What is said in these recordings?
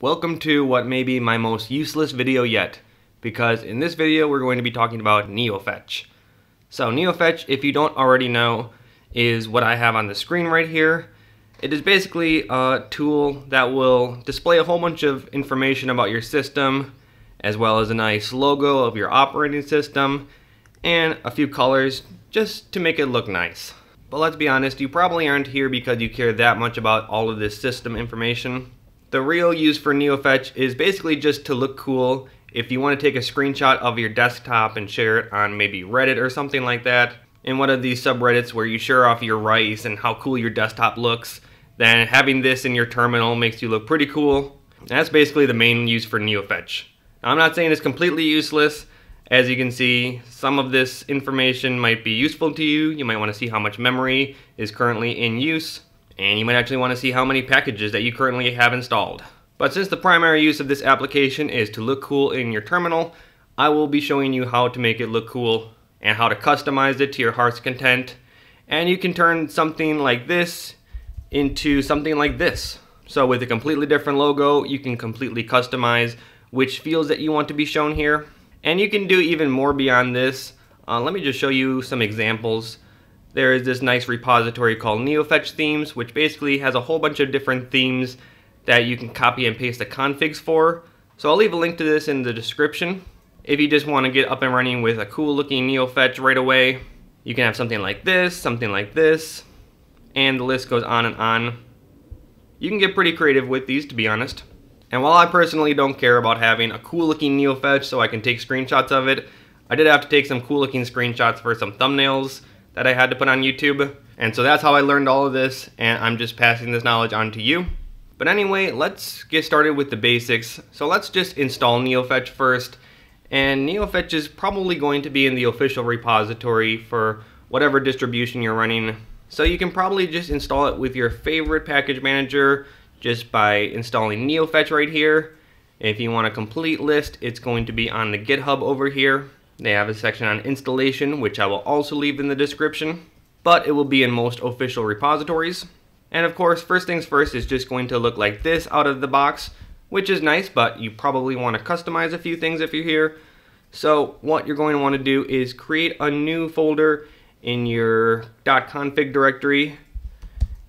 Welcome to what may be my most useless video yet, because in this video we're going to be talking about NeoFetch. So NeoFetch, if you don't already know, is what I have on the screen right here. It is basically a tool that will display a whole bunch of information about your system, as well as a nice logo of your operating system, and a few colors just to make it look nice. But let's be honest, you probably aren't here because you care that much about all of this system information. The real use for NeoFetch is basically just to look cool if you want to take a screenshot of your desktop and share it on maybe Reddit or something like that, in one of these subreddits where you share off your rice and how cool your desktop looks, then having this in your terminal makes you look pretty cool. That's basically the main use for NeoFetch. Now, I'm not saying it's completely useless. As you can see, some of this information might be useful to you. You might want to see how much memory is currently in use and you might actually want to see how many packages that you currently have installed. But since the primary use of this application is to look cool in your terminal, I will be showing you how to make it look cool and how to customize it to your heart's content. And you can turn something like this into something like this. So with a completely different logo, you can completely customize which fields that you want to be shown here. And you can do even more beyond this. Uh, let me just show you some examples there is this nice repository called NeoFetch themes, which basically has a whole bunch of different themes that you can copy and paste the configs for. So I'll leave a link to this in the description. If you just want to get up and running with a cool looking NeoFetch right away, you can have something like this, something like this, and the list goes on and on. You can get pretty creative with these to be honest. And while I personally don't care about having a cool looking NeoFetch so I can take screenshots of it, I did have to take some cool looking screenshots for some thumbnails, that I had to put on YouTube. And so that's how I learned all of this, and I'm just passing this knowledge on to you. But anyway, let's get started with the basics. So let's just install NeoFetch first. And NeoFetch is probably going to be in the official repository for whatever distribution you're running. So you can probably just install it with your favorite package manager just by installing NeoFetch right here. If you want a complete list, it's going to be on the GitHub over here. They have a section on installation, which I will also leave in the description, but it will be in most official repositories. And of course, first things first is just going to look like this out of the box, which is nice, but you probably want to customize a few things if you're here. So what you're going to want to do is create a new folder in your .config directory.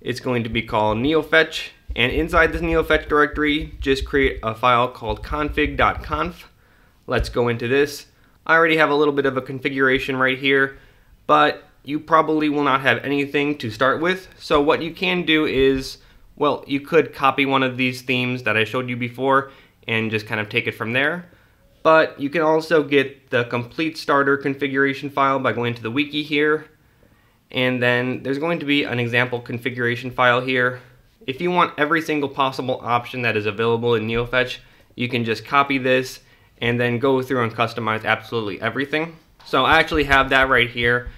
It's going to be called neofetch. And inside this neofetch directory, just create a file called config.conf. Let's go into this. I already have a little bit of a configuration right here, but you probably will not have anything to start with. So what you can do is, well, you could copy one of these themes that I showed you before and just kind of take it from there. But you can also get the complete starter configuration file by going to the wiki here. And then there's going to be an example configuration file here. If you want every single possible option that is available in NeoFetch, you can just copy this and then go through and customize absolutely everything. So I actually have that right here.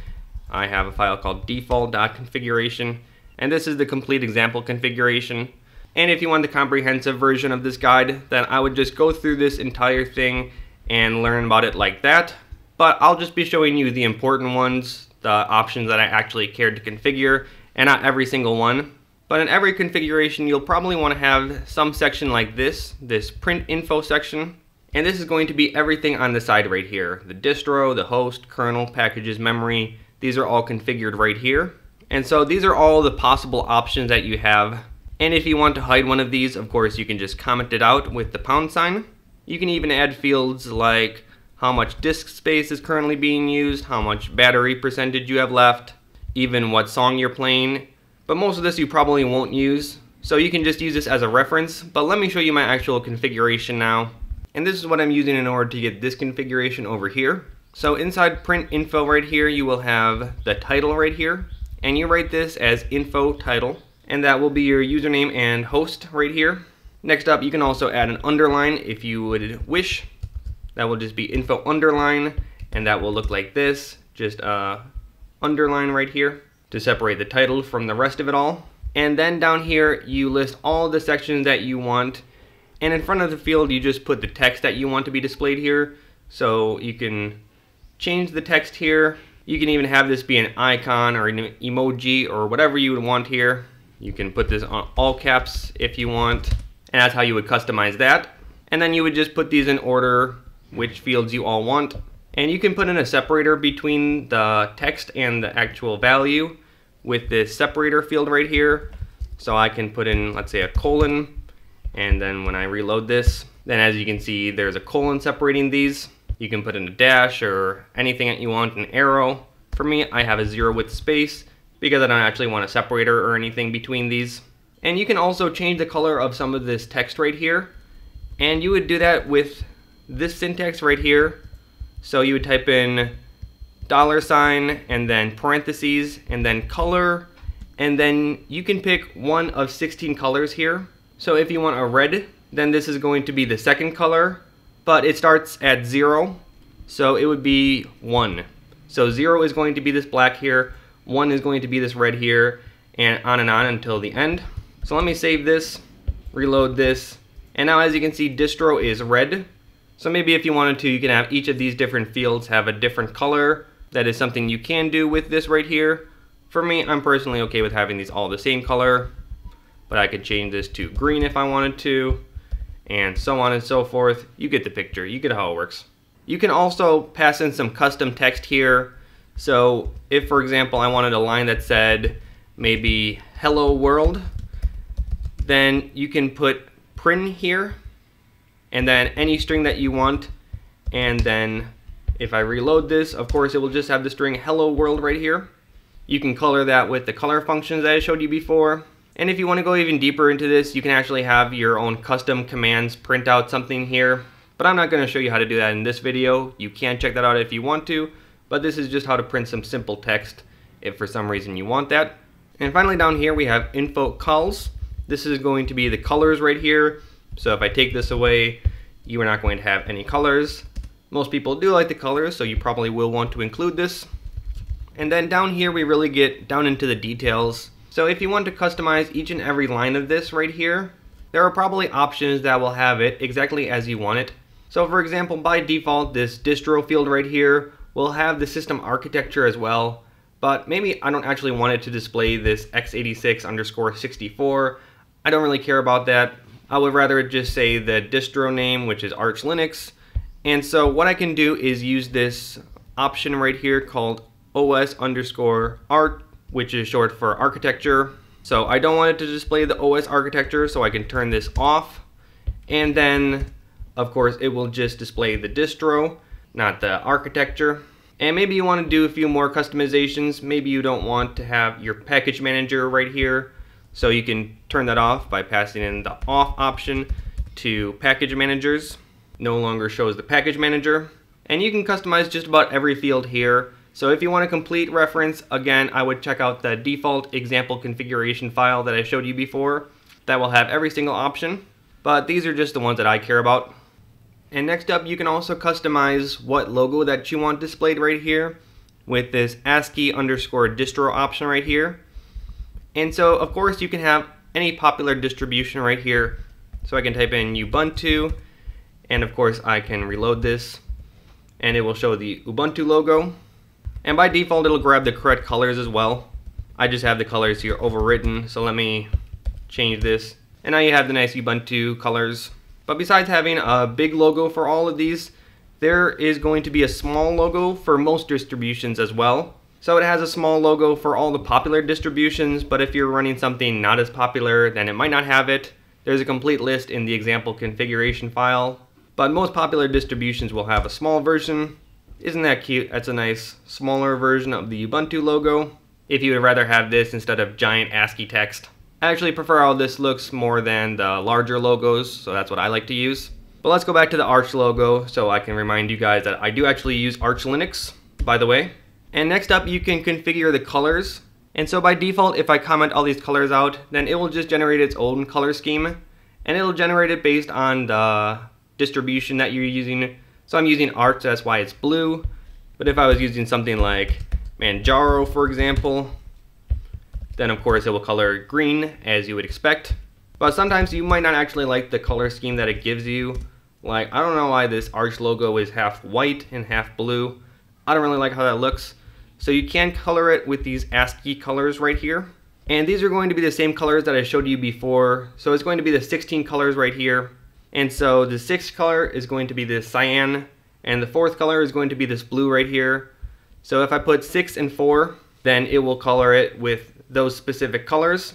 I have a file called default.configuration, and this is the complete example configuration. And if you want the comprehensive version of this guide, then I would just go through this entire thing and learn about it like that. But I'll just be showing you the important ones, the options that I actually cared to configure, and not every single one. But in every configuration, you'll probably want to have some section like this, this print info section, and this is going to be everything on the side right here. The distro, the host, kernel, packages, memory, these are all configured right here. And so these are all the possible options that you have. And if you want to hide one of these, of course, you can just comment it out with the pound sign. You can even add fields like how much disk space is currently being used, how much battery percentage you have left, even what song you're playing. But most of this you probably won't use, so you can just use this as a reference. But let me show you my actual configuration now. And this is what I'm using in order to get this configuration over here. So inside print info right here, you will have the title right here, and you write this as info title, and that will be your username and host right here. Next up, you can also add an underline if you would wish. That will just be info underline, and that will look like this, just a uh, underline right here to separate the title from the rest of it all. And then down here, you list all the sections that you want and in front of the field, you just put the text that you want to be displayed here. So you can change the text here. You can even have this be an icon or an emoji or whatever you would want here. You can put this on all caps if you want. And that's how you would customize that. And then you would just put these in order, which fields you all want. And you can put in a separator between the text and the actual value with this separator field right here. So I can put in, let's say a colon, and then when I reload this, then as you can see, there's a colon separating these. You can put in a dash or anything that you want, an arrow. For me, I have a zero width space because I don't actually want a separator or anything between these. And you can also change the color of some of this text right here. And you would do that with this syntax right here. So you would type in dollar sign and then parentheses and then color. And then you can pick one of 16 colors here. So if you want a red, then this is going to be the second color, but it starts at zero, so it would be one. So zero is going to be this black here, one is going to be this red here, and on and on until the end. So let me save this, reload this, and now as you can see, distro is red. So maybe if you wanted to, you can have each of these different fields have a different color. That is something you can do with this right here. For me, I'm personally okay with having these all the same color but I could change this to green if I wanted to, and so on and so forth. You get the picture, you get how it works. You can also pass in some custom text here. So if, for example, I wanted a line that said maybe hello world, then you can put print here and then any string that you want. And then if I reload this, of course, it will just have the string hello world right here. You can color that with the color functions that I showed you before. And if you want to go even deeper into this, you can actually have your own custom commands print out something here. But I'm not going to show you how to do that in this video. You can check that out if you want to, but this is just how to print some simple text if for some reason you want that. And finally down here we have info calls. This is going to be the colors right here. So if I take this away, you are not going to have any colors. Most people do like the colors, so you probably will want to include this. And then down here we really get down into the details so if you want to customize each and every line of this right here, there are probably options that will have it exactly as you want it. So for example, by default, this distro field right here will have the system architecture as well, but maybe I don't actually want it to display this x86 underscore 64. I don't really care about that. I would rather just say the distro name, which is Arch Linux. And so what I can do is use this option right here called OS underscore art which is short for architecture. So I don't want it to display the OS architecture, so I can turn this off. And then, of course, it will just display the distro, not the architecture. And maybe you want to do a few more customizations. Maybe you don't want to have your package manager right here. So you can turn that off by passing in the off option to package managers. No longer shows the package manager. And you can customize just about every field here. So if you want a complete reference, again, I would check out the default example configuration file that I showed you before. That will have every single option, but these are just the ones that I care about. And next up, you can also customize what logo that you want displayed right here with this ASCII underscore distro option right here. And so, of course, you can have any popular distribution right here. So I can type in Ubuntu, and of course I can reload this, and it will show the Ubuntu logo. And by default, it'll grab the correct colors as well. I just have the colors here overwritten, so let me change this. And now you have the nice Ubuntu colors. But besides having a big logo for all of these, there is going to be a small logo for most distributions as well. So it has a small logo for all the popular distributions, but if you're running something not as popular, then it might not have it. There's a complete list in the example configuration file, but most popular distributions will have a small version. Isn't that cute? That's a nice smaller version of the Ubuntu logo. If you would rather have this instead of giant ASCII text. I actually prefer how this looks more than the larger logos, so that's what I like to use. But let's go back to the Arch logo so I can remind you guys that I do actually use Arch Linux, by the way. And next up, you can configure the colors. And so by default, if I comment all these colors out, then it will just generate its own color scheme. And it'll generate it based on the distribution that you're using so I'm using art, so that's why it's blue. But if I was using something like Manjaro, for example, then of course it will color green as you would expect. But sometimes you might not actually like the color scheme that it gives you. Like, I don't know why this Arch logo is half white and half blue. I don't really like how that looks. So you can color it with these ASCII colors right here. And these are going to be the same colors that I showed you before. So it's going to be the 16 colors right here. And so the sixth color is going to be this cyan, and the fourth color is going to be this blue right here. So if I put six and four, then it will color it with those specific colors.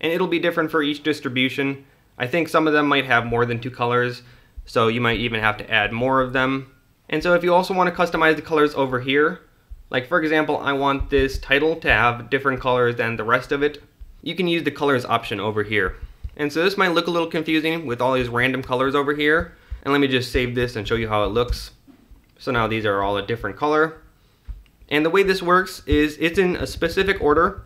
And it'll be different for each distribution. I think some of them might have more than two colors, so you might even have to add more of them. And so if you also want to customize the colors over here, like for example, I want this title to have different colors than the rest of it, you can use the colors option over here. And so this might look a little confusing with all these random colors over here. And let me just save this and show you how it looks. So now these are all a different color. And the way this works is it's in a specific order.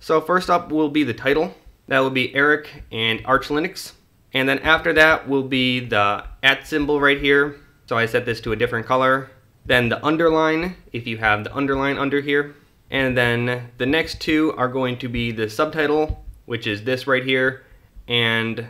So first up will be the title. That will be Eric and Arch Linux. And then after that will be the at symbol right here. So I set this to a different color. Then the underline, if you have the underline under here. And then the next two are going to be the subtitle, which is this right here and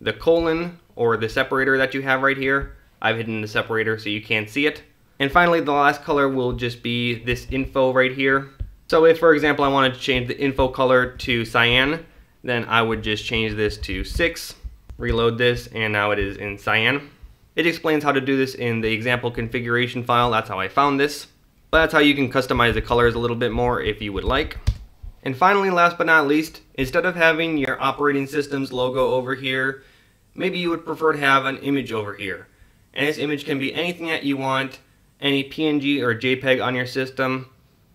the colon or the separator that you have right here. I've hidden the separator so you can't see it. And finally, the last color will just be this info right here. So if, for example, I wanted to change the info color to cyan, then I would just change this to 6, reload this, and now it is in cyan. It explains how to do this in the example configuration file. That's how I found this. But that's how you can customize the colors a little bit more if you would like. And finally, last but not least, instead of having your operating system's logo over here, maybe you would prefer to have an image over here. And this image can be anything that you want, any PNG or JPEG on your system.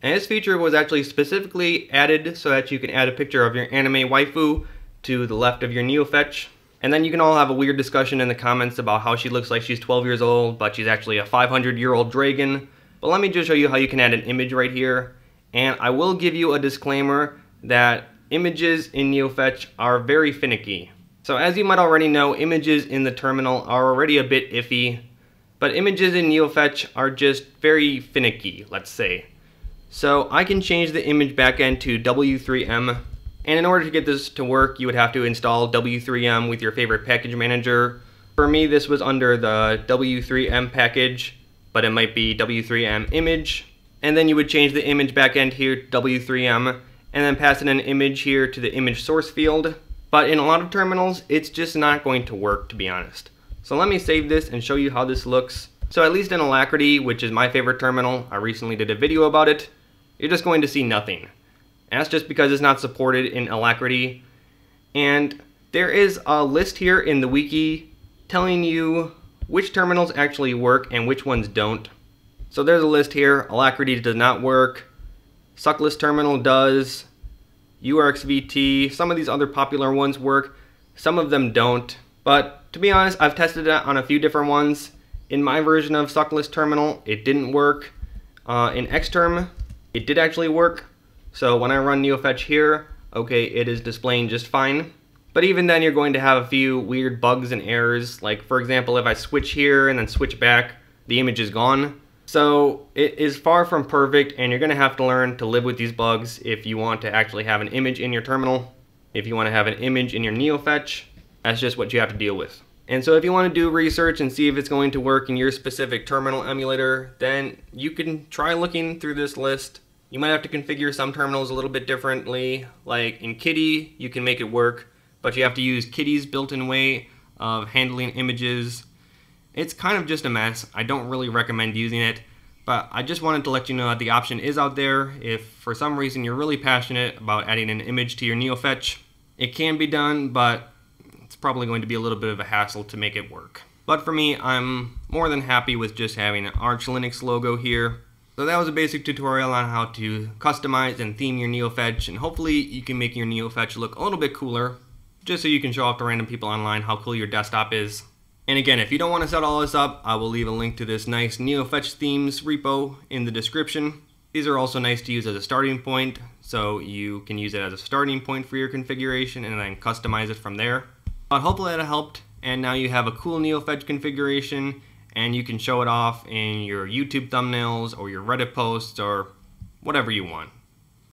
And this feature was actually specifically added so that you can add a picture of your anime waifu to the left of your NeoFetch. And then you can all have a weird discussion in the comments about how she looks like she's 12 years old, but she's actually a 500 year old dragon. But let me just show you how you can add an image right here. And I will give you a disclaimer that images in NeoFetch are very finicky. So as you might already know, images in the terminal are already a bit iffy, but images in NeoFetch are just very finicky, let's say. So I can change the image backend to W3M, and in order to get this to work, you would have to install W3M with your favorite package manager. For me, this was under the W3M package, but it might be W3M image and then you would change the image backend here to W3M, and then pass in an image here to the image source field. But in a lot of terminals, it's just not going to work, to be honest. So let me save this and show you how this looks. So at least in Alacrity, which is my favorite terminal, I recently did a video about it, you're just going to see nothing. And that's just because it's not supported in Alacrity. And there is a list here in the wiki telling you which terminals actually work and which ones don't. So there's a list here. Alacrity does not work. Suckless Terminal does. URXVT. Some of these other popular ones work. Some of them don't. But to be honest, I've tested it on a few different ones. In my version of Suckless Terminal, it didn't work. Uh, in Xterm, it did actually work. So when I run NeoFetch here, okay, it is displaying just fine. But even then, you're going to have a few weird bugs and errors. Like, for example, if I switch here and then switch back, the image is gone. So it is far from perfect and you're going to have to learn to live with these bugs if you want to actually have an image in your terminal, if you want to have an image in your NeoFetch, that's just what you have to deal with. And so if you want to do research and see if it's going to work in your specific terminal emulator, then you can try looking through this list. You might have to configure some terminals a little bit differently. Like in Kitty, you can make it work, but you have to use Kitty's built-in way of handling images it's kind of just a mess. I don't really recommend using it, but I just wanted to let you know that the option is out there. If for some reason you're really passionate about adding an image to your NeoFetch, it can be done, but it's probably going to be a little bit of a hassle to make it work. But for me, I'm more than happy with just having an Arch Linux logo here. So that was a basic tutorial on how to customize and theme your NeoFetch, and hopefully you can make your NeoFetch look a little bit cooler, just so you can show off to random people online how cool your desktop is. And again, if you don't want to set all this up, I will leave a link to this nice NeoFetch themes repo in the description. These are also nice to use as a starting point, so you can use it as a starting point for your configuration and then customize it from there. But hopefully that helped, and now you have a cool NeoFetch configuration, and you can show it off in your YouTube thumbnails or your Reddit posts or whatever you want.